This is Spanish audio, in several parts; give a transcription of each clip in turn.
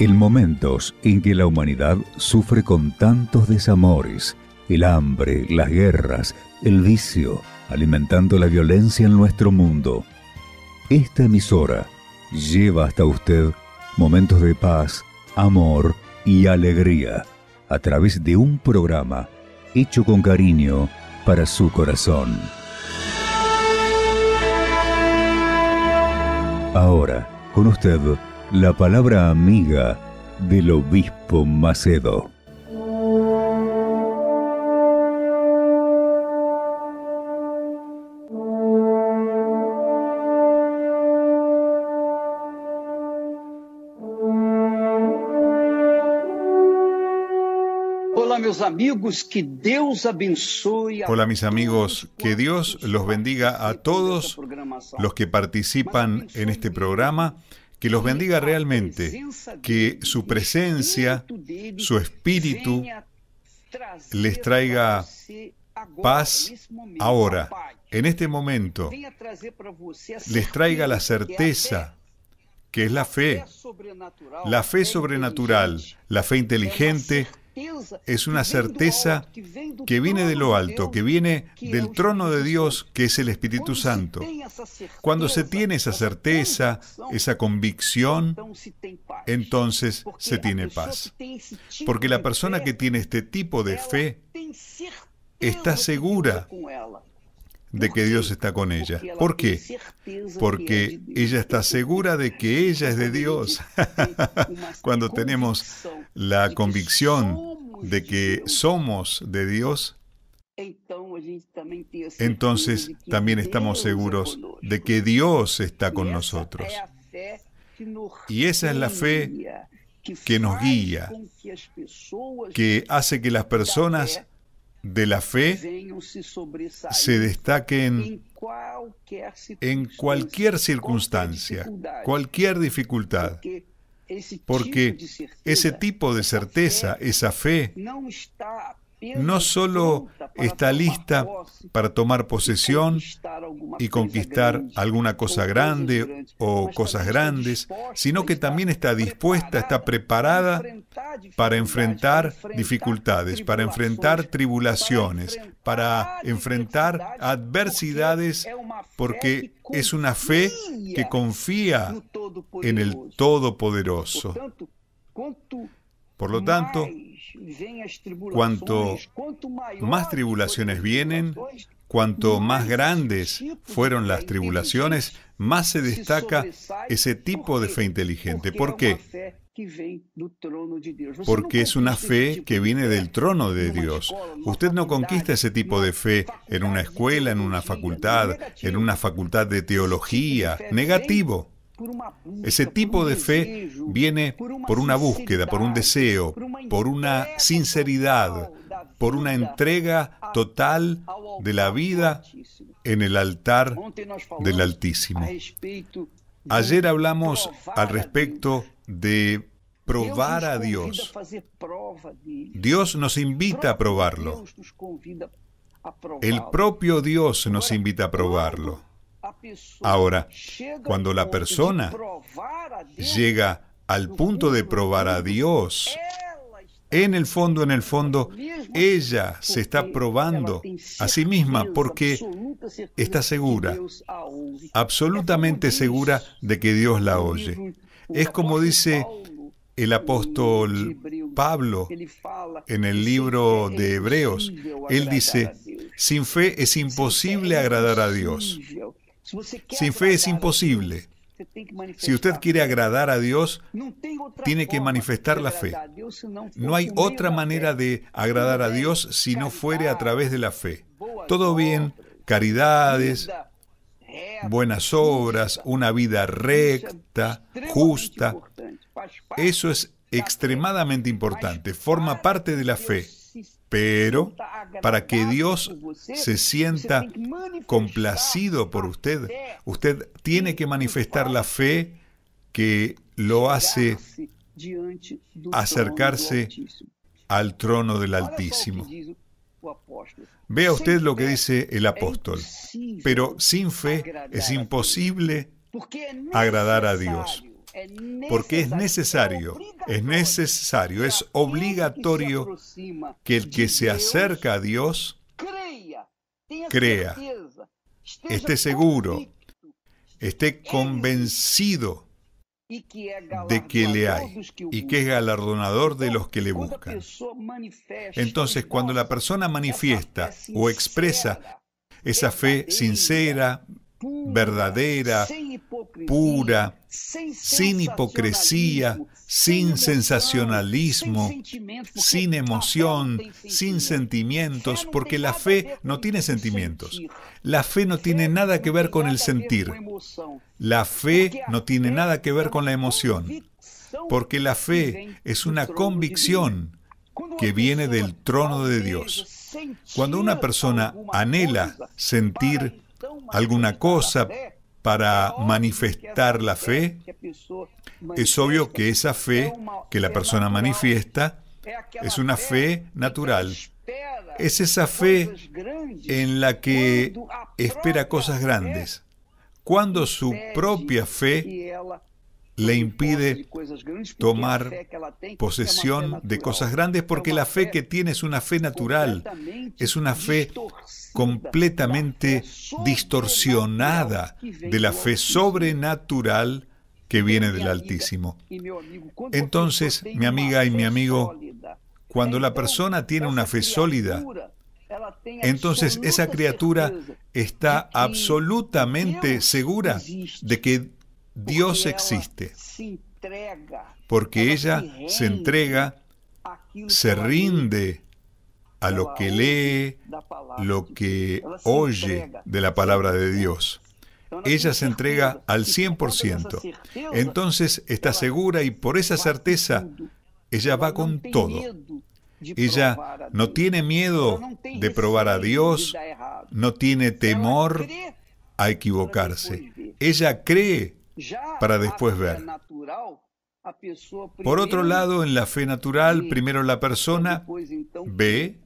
En momentos en que la humanidad sufre con tantos desamores, el hambre, las guerras, el vicio, alimentando la violencia en nuestro mundo, esta emisora lleva hasta usted momentos de paz, amor y alegría a través de un programa hecho con cariño para su corazón. Ahora, con usted, la palabra amiga del obispo Macedo. Hola mis amigos, que Dios los bendiga a todos los que participan en este programa que los bendiga realmente, que su presencia, su espíritu les traiga paz ahora, en este momento, les traiga la certeza que es la fe, la fe sobrenatural, la fe inteligente es una certeza que viene de lo alto, que viene del trono de Dios, que es el Espíritu Santo. Cuando se tiene esa certeza, esa convicción, entonces se tiene paz. Porque la persona que tiene este tipo de fe está segura de que Dios está con ella. ¿Por qué? Porque ella está segura de que ella es de Dios. Cuando tenemos la convicción de que somos de Dios, entonces también estamos seguros de que Dios está con nosotros. Y esa es la fe que nos guía, que hace que las personas de la fe se destaquen en cualquier em circunstancia, cualquier dificultad, porque ese tipo de certeza, esa fe, no solo está lista para tomar posesión y conquistar alguna cosa grande o cosas grandes, sino que también está dispuesta, está preparada para enfrentar dificultades, para enfrentar tribulaciones, para enfrentar adversidades, porque es una fe que confía en el Todopoderoso. Por lo tanto, cuanto más tribulaciones vienen, Cuanto más grandes fueron las tribulaciones, más se destaca ese tipo de fe inteligente. ¿Por qué? Porque es una fe que viene del trono de Dios. Usted no conquista ese tipo de fe en una escuela, en una facultad, en una facultad de teología. Negativo. Ese tipo de fe um viene por una búsqueda, por un deseo, por una sinceridad, por una entrega total de la vida en el altar del Altísimo. Ayer hablamos al respecto de probar a Dios. Dios nos invita a probarlo. El propio Dios nos invita a probarlo. Ahora, cuando la persona llega al punto de probar a Dios, en el fondo, en el fondo, ella se está probando a sí misma porque está segura, absolutamente segura de que Dios la oye. Es como dice el apóstol Pablo en el libro de Hebreos. Él dice, sin fe es imposible agradar a Dios. Sin fe es imposible. Si usted quiere agradar a Dios, tiene que manifestar la fe. No hay otra manera de agradar a Dios si no fuere a través de la fe. Todo bien, caridades, buenas obras, una vida recta, justa. Eso es extremadamente importante, forma parte de la fe pero para que Dios se sienta complacido por usted, usted tiene que manifestar la fe que lo hace acercarse al trono del Altísimo. Vea usted lo que dice el apóstol, pero sin fe es imposible agradar a Dios, porque es necesario, es necesario, es obligatorio que el que se acerca a Dios crea, esté seguro, esté convencido de que le hay y que es galardonador de los que le buscan. Entonces, cuando la persona manifiesta o expresa esa fe sincera, verdadera, pura, sin, hipocresía, sin sensacionalismo sin emoción, sin sentimientos, porque la fe no tiene sentimientos. La fe no tiene nada que ver con el sentir. La fe no tiene nada que ver con la emoción, porque la fe es una convicción que viene del trono de Dios. Cuando una persona anhela sentir alguna cosa para manifestar la fe, es obvio que esa fe que la persona manifiesta es una fe natural. Es esa fe en la que espera cosas grandes. Cuando su propia fe le impide tomar posesión de cosas grandes porque la fe que tiene es una fe natural, es una fe completamente distorsionada de la fe sobrenatural que viene del Altísimo. Entonces, mi amiga y mi amigo, cuando la persona tiene una fe sólida, entonces esa criatura está absolutamente segura de que Dios existe. Porque ella se entrega, se rinde a lo que lee, lo que oye de la palabra de Dios. Ella se entrega al 100%. Entonces está segura y por esa certeza ella va con todo. Ella no tiene miedo de probar a Dios, no tiene temor a equivocarse. Ella cree para después ver. Por otro lado, en la fe natural, e primero la persona ve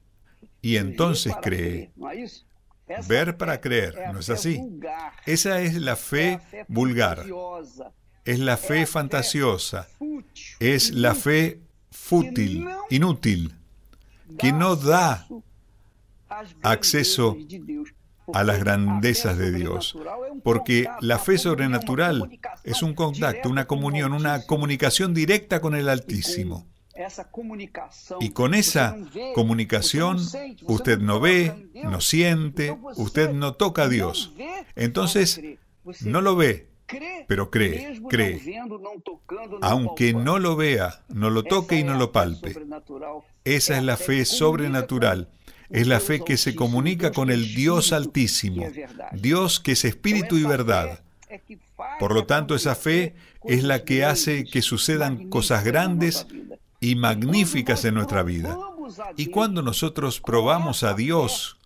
y entonces cree. Ver para creer, ¿no es así? Esa es la fe vulgar, es la fe fantasiosa, es la fe fútil, inútil, que no da acceso a las grandezas de Dios, porque la fe sobrenatural es un contacto, una comunión, una comunicación directa con el Altísimo. Y con esa comunicación usted no ve, no siente, usted no toca a Dios. Entonces, no lo ve, pero cree, cree. Aunque no lo vea, no lo toque y no lo palpe. Esa es la fe sobrenatural es la fe que se comunica con el Dios Altísimo, Dios que es espíritu y verdad. Por lo tanto, esa fe es la que hace que sucedan cosas grandes y magníficas en nuestra vida. Y cuando nosotros probamos a Dios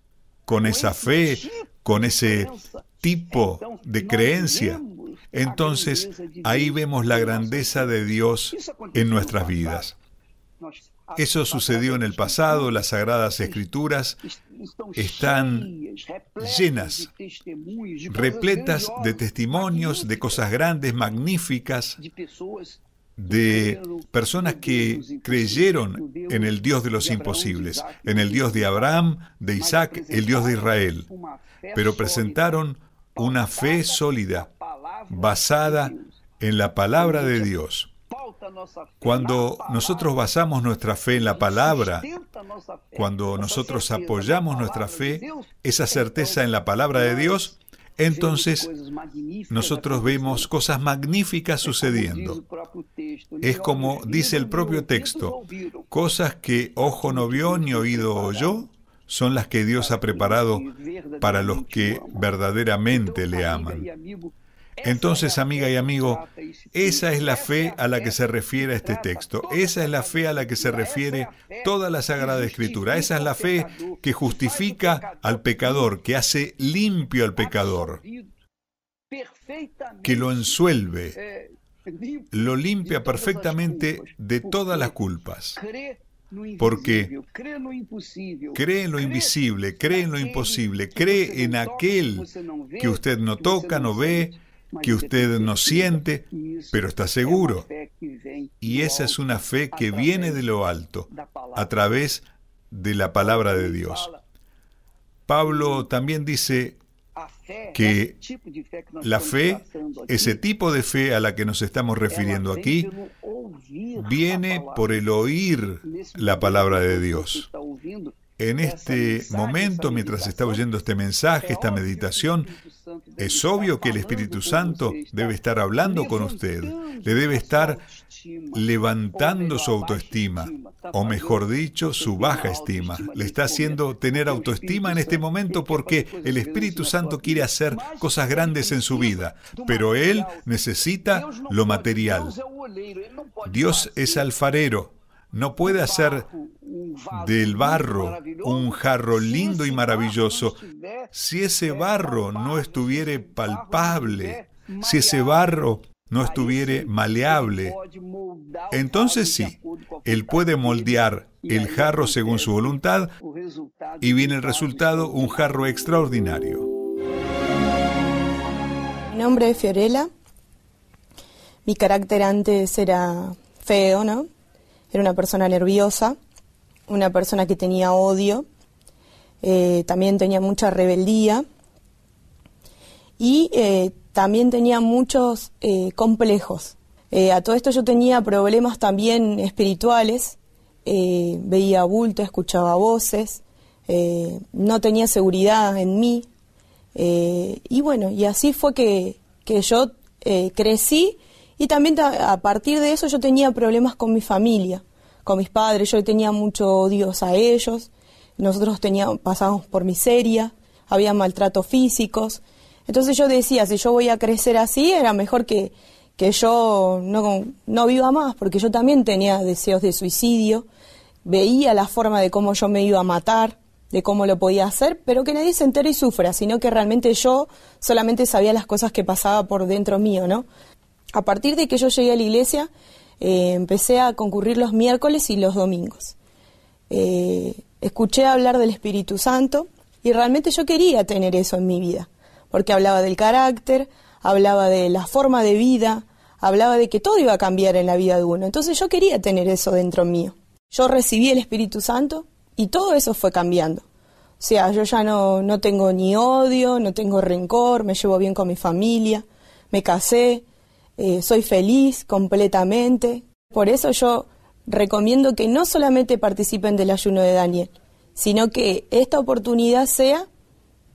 con esa fe, con ese tipo de creencia, entonces ahí vemos la grandeza de Dios en nuestras vidas. Eso sucedió en el pasado, las sagradas escrituras están llenas, repletas de testimonios, de cosas grandes, magníficas, de personas que creyeron en el Dios de los imposibles, en el Dios de Abraham, de Isaac, el Dios de Israel, pero presentaron una fe sólida, basada en la palabra de Dios. Cuando nosotros basamos nuestra fe en la palabra, cuando nosotros apoyamos nuestra fe, esa certeza en la palabra de Dios, entonces nosotros vemos cosas magníficas sucediendo. Es como dice el propio texto, cosas que ojo no vio ni oído oyó son las que Dios ha preparado para los que verdaderamente le aman. Entonces, amiga y amigo, esa es la fe a la que se refiere este texto, esa es la fe a la que se refiere toda la Sagrada Escritura, esa es la fe que justifica al pecador, que hace limpio al pecador, que lo ensuelve, lo limpia perfectamente de todas las culpas. Porque cree en lo invisible, cree en lo imposible, cree en aquel que usted no toca, no ve, que usted no siente, pero está seguro. Y esa es una fe que viene de lo alto, a través de la palabra de Dios. Pablo también dice que la fe, ese tipo de fe a la que nos estamos refiriendo aquí, viene por el oír la palabra de Dios. En este momento, mientras está oyendo este mensaje, esta meditación, es obvio que el Espíritu Santo debe estar hablando con usted, le debe estar levantando su autoestima, o mejor dicho, su baja estima. Le está haciendo tener autoestima en este momento porque el Espíritu Santo quiere hacer cosas grandes en su vida, pero él necesita lo material. Dios es alfarero, no puede hacer del barro, un jarro lindo y maravilloso, si ese barro no estuviere palpable, si ese barro no estuviere maleable, entonces sí, Él puede moldear el jarro según su voluntad y viene el resultado, un jarro extraordinario. Mi nombre es Fiorella. Mi carácter antes era feo, ¿no? Era una persona nerviosa una persona que tenía odio, eh, también tenía mucha rebeldía y eh, también tenía muchos eh, complejos. a todo esto yo tenía problemas también espirituales, veía bulto, escuchaba voces, no tenía seguridad en mí y bueno, y así fue que yo crecí y también a partir de eso yo tenía problemas con mi familia con mis padres, yo tenía mucho odio a ellos, nosotros teníamos, pasábamos por miseria, había maltratos físicos, entonces yo decía, si yo voy a crecer así, era mejor que, que yo no, no viva más, porque yo también tenía deseos de suicidio, veía la forma de cómo yo me iba a matar, de cómo lo podía hacer, pero que nadie se entere y sufra, sino que realmente yo solamente sabía las cosas que pasaba por dentro mío, ¿no? A partir de que yo llegué a la iglesia, eh, empecé a concurrir los miércoles y los domingos. Eh, escuché hablar del Espíritu Santo y realmente yo quería tener eso en mi vida, porque hablaba del carácter, hablaba de la forma de vida, hablaba de que todo iba a cambiar en la vida de uno. Entonces yo quería tener eso dentro mío. Yo recibí el Espíritu Santo y todo eso fue cambiando. O sea, yo ya no, no tengo ni odio, no tengo rencor, me llevo bien con mi familia, me casé, eh, soy feliz completamente. Por eso yo recomiendo que no solamente participen del ayuno de Daniel, sino que esta oportunidad sea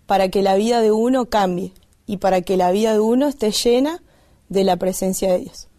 para que la vida de uno cambie y para que la vida de uno esté llena de la presencia de Dios.